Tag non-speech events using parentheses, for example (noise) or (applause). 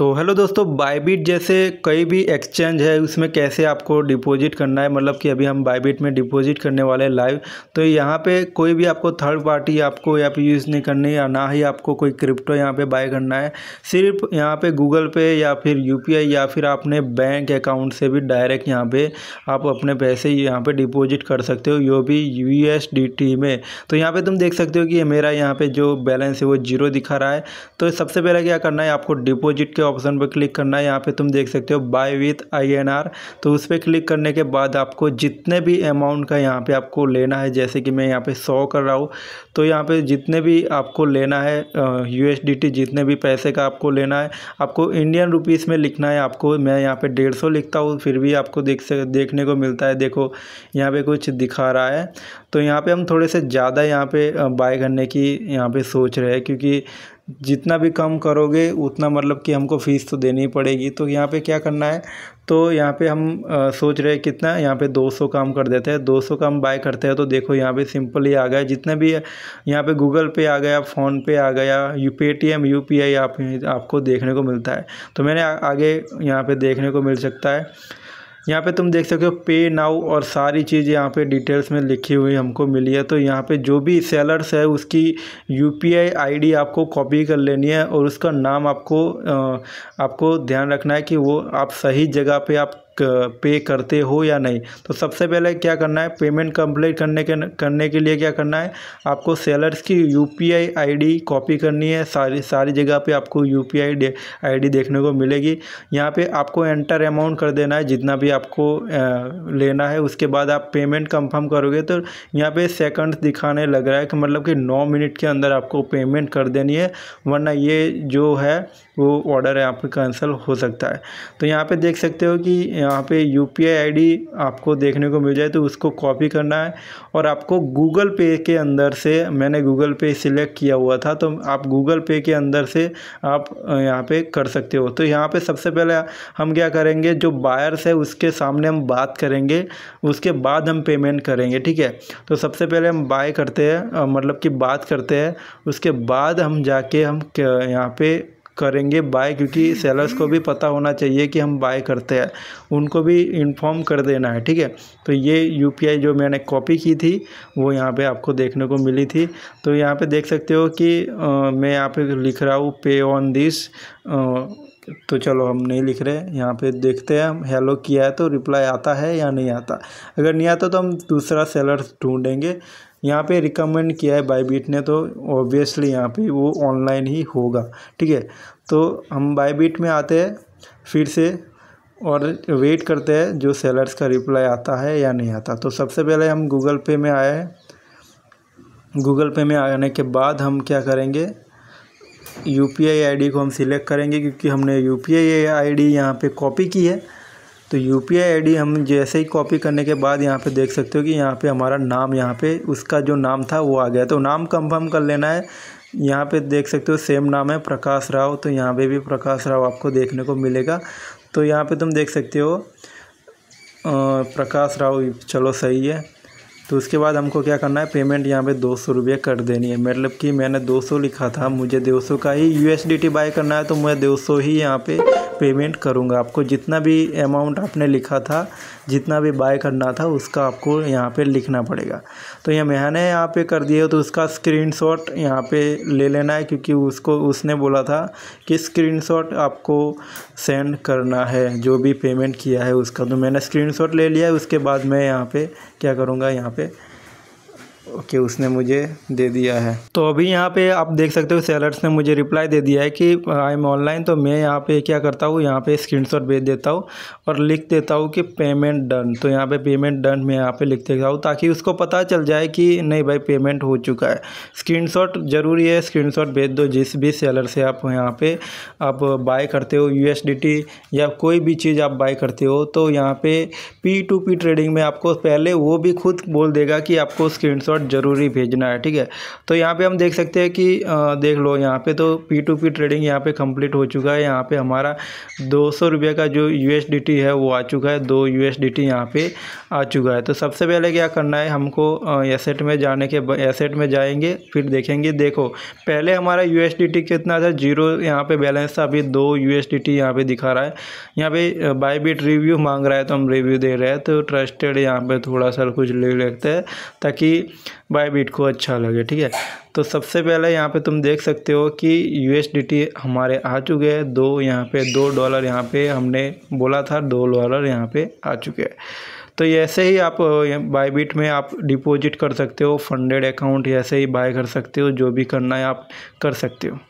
तो हेलो दोस्तों बाईबिट जैसे कई भी एक्सचेंज है उसमें कैसे आपको डिपॉजिट करना है मतलब कि अभी हम बाईबिट में डिपॉजिट करने वाले हैं लाइव तो यहाँ पे कोई भी आपको थर्ड पार्टी आपको या पे यूज़ नहीं करनी या ना ही आपको कोई क्रिप्टो यहाँ पे बाय करना है सिर्फ यहाँ पे गूगल पे या फिर यू या फिर आपने बैंक अकाउंट से भी डायरेक्ट यहाँ पर आप अपने पैसे यहाँ पर डिपोज़िट कर सकते हो यो भी यू में तो यहाँ पर तुम देख सकते हो कि मेरा यहाँ पर जो बैलेंस है वो जीरो दिखा रहा है तो सबसे पहले क्या करना है आपको डिपोजिट के ऑप्शन पर क्लिक करना है यहाँ पे तुम देख सकते हो buy with I N R तो उस पर क्लिक करने के बाद आपको जितने भी अमाउंट का यहाँ पे आपको लेना है जैसे कि मैं यहाँ पे सौ कर रहा हूँ तो यहाँ पे जितने भी आपको लेना है यू जितने भी पैसे का आपको लेना है आपको इंडियन रुपीज़ में लिखना है आपको मैं यहाँ पर डेढ़ लिखता हूँ फिर भी आपको देख सक देखने को मिलता है देखो यहाँ पर कुछ दिखा रहा है तो यहाँ पर हम थोड़े से ज़्यादा यहाँ पर बाय करने की यहाँ पर सोच रहे हैं क्योंकि जितना भी कम करोगे उतना मतलब कि हमको फ़ीस तो देनी ही पड़ेगी तो यहाँ पे क्या करना है तो यहाँ पे हम आ, सोच रहे हैं कितना यहाँ पे 200 काम कर देते हैं 200 काम बाय करते हैं तो देखो यहाँ पे सिंपल ही आ गया जितने भी यहाँ पे गूगल पे आ गया फ़ोन पे आ गया you Paytm U P I आप, आपको देखने को मिलता है तो मैंने आ, आगे यहाँ पर देखने को मिल सकता है यहाँ पे तुम देख सकते हो पे नाउ और सारी चीज़ यहाँ पे डिटेल्स में लिखी हुई हमको मिली है तो यहाँ पे जो भी सेलर्स है उसकी यू पी आई आपको कॉपी कर लेनी है और उसका नाम आपको आपको ध्यान रखना है कि वो आप सही जगह पे आप पे करते हो या नहीं तो सबसे पहले क्या करना है पेमेंट कंप्लीट करने के करने के लिए क्या करना है आपको सेलर्स की U P I ID copy करनी है सारी सारी जगह पे आपको यू पी आई आईडी देखने को मिलेगी यहाँ पे आपको एंटर अमाउंट कर देना है जितना भी आपको लेना है उसके बाद आप पेमेंट कंफर्म करोगे तो यहाँ पे सेकंड्स दिखाने लग रहा है कि मतलब कि नौ मिनट के अंदर आपको पेमेंट कर देनी है वरना ये जो है वो ऑर्डर यहाँ पर कैंसिल हो सकता है तो यहाँ पर देख सकते हो कि यहाँ पे यू पी आई आपको देखने को मिल जाए तो उसको कॉपी करना है और आपको गूगल पे के अंदर से मैंने गूगल पे सिलेक्ट किया हुआ था तो आप गूगल पे के अंदर से आप यहाँ पे कर सकते हो तो यहाँ पे सबसे पहले हम क्या करेंगे जो बायर्स है उसके सामने हम बात करेंगे उसके बाद हम पेमेंट करेंगे ठीक है तो सबसे पहले हम बाय करते हैं मतलब कि बात करते हैं उसके बाद हम जाके हम यहाँ पर करेंगे बाय क्योंकि सेलर्स (laughs) को भी पता होना चाहिए कि हम बाय करते हैं उनको भी इन्फॉर्म कर देना है ठीक है तो ये यू जो मैंने कॉपी की थी वो यहाँ पर आपको देखने को मिली थी तो यहाँ पर देख सकते हो कि आ, मैं यहाँ पर लिख रहा हूँ पे ऑन दिस तो चलो हम नहीं लिख रहे यहाँ पे देखते हैं हम हेलो किया है तो रिप्लाई आता है या नहीं आता अगर नहीं आता तो हम दूसरा सेलर ढूंढेंगे यहाँ पे रिकमेंड किया है बाईबीट ने तो ऑब्वियसली यहाँ पे वो ऑनलाइन ही होगा ठीक है तो हम बाईबीट में आते हैं फिर से और वेट करते हैं जो सेलर्स का रिप्लाई आता है या नहीं आता तो सबसे पहले हम गूगल पे में आए हैं गूगल पे में आने के बाद हम क्या करेंगे U P I I D को हम सिलेक्ट करेंगे क्योंकि हमने U P I I D यहाँ पर कॉपी की है तो U P I I D हम जैसे ही कॉपी करने के बाद यहाँ पे देख सकते हो कि यहाँ पे हमारा नाम यहाँ पे उसका जो नाम था वो आ गया तो नाम कंफर्म कर लेना है यहाँ पे देख सकते हो सेम नाम है प्रकाश राव तो यहाँ पे भी प्रकाश राव आपको देखने को मिलेगा तो यहाँ पे तुम देख सकते हो प्रकाश राव चलो सही है तो उसके बाद हमको क्या करना है पेमेंट यहाँ पे दो सौ रुपये कर देनी है मतलब कि मैंने दो सौ लिखा था मुझे दो सौ का ही यू बाय करना है तो मुझे दो सौ ही यहाँ पे पेमेंट करूँगा आपको जितना भी अमाउंट आपने लिखा था जितना भी बाय करना था उसका आपको यहाँ पे लिखना पड़ेगा तो ये मैंने यहाँ पे कर दिया तो उसका स्क्रीनशॉट यहाँ पर ले लेना है क्योंकि उसको उसने बोला था कि स्क्रीनशॉट आपको सेंड करना है जो भी पेमेंट किया है उसका तो मैंने स्क्रीनशॉट ले लिया है उसके बाद मैं यहाँ पर क्या करूँगा यहाँ पर कि उसने मुझे दे दिया है तो अभी यहाँ पे आप देख सकते हो सेलर्स ने मुझे रिप्लाई दे दिया है कि आई एम ऑनलाइन तो मैं यहाँ पे क्या करता हूँ यहाँ पे स्क्रीनशॉट भेज देता हूँ और लिख देता हूँ कि पेमेंट डन तो यहाँ पे पेमेंट डन मैं यहाँ पे लिख देता हूँ ताकि उसको पता चल जाए कि नहीं भाई पेमेंट हो चुका है स्क्रीन ज़रूरी है स्क्रीन भेज दो जिस भी सेलर से आप यहाँ पर आप बाय करते हो यू या कोई भी चीज़ आप बाई करते हो तो यहाँ पर पी टू पी ट्रेडिंग में आपको पहले वो भी खुद बोल देगा कि आपको स्क्रीन स्क्रीनशॉट ज़रूरी भेजना है ठीक है तो यहाँ पे हम देख सकते हैं कि आ, देख लो यहाँ पे तो पी टू पी ट्रेडिंग यहाँ पे कंप्लीट हो चुका है यहाँ पे हमारा दो सौ रुपये का जो यू है वो आ चुका है दो यू एस डी टी यहाँ पर आ चुका है तो सबसे पहले क्या करना है हमको एसेट में जाने के एसेट में जाएंगे फिर देखेंगे देखो पहले हमारा यू एस डी टी कितना था जीरो यहाँ पर बैलेंस था अभी दो यू एस डी टी यहाँ पे दिखा रहा है यहाँ पे बाई बीट रिव्यू मांग रहा है तो हम रिव्यू दे रहे हैं तो ट्रस्टेड यहाँ पे थोड़ा सा कुछ ले लेते हैं ताकि बीट को अच्छा लगे ठीक है तो सबसे पहले यहाँ पे तुम देख सकते हो कि यू हमारे आ चुके हैं दो यहाँ पे दो डॉलर यहाँ पे हमने बोला था दो डॉलर यहाँ पे आ चुके हैं तो ऐसे ही आप बीट में आप डिपॉजिट कर सकते हो फंडेड अकाउंट ऐसे ही बाय कर सकते हो जो भी करना है आप कर सकते हो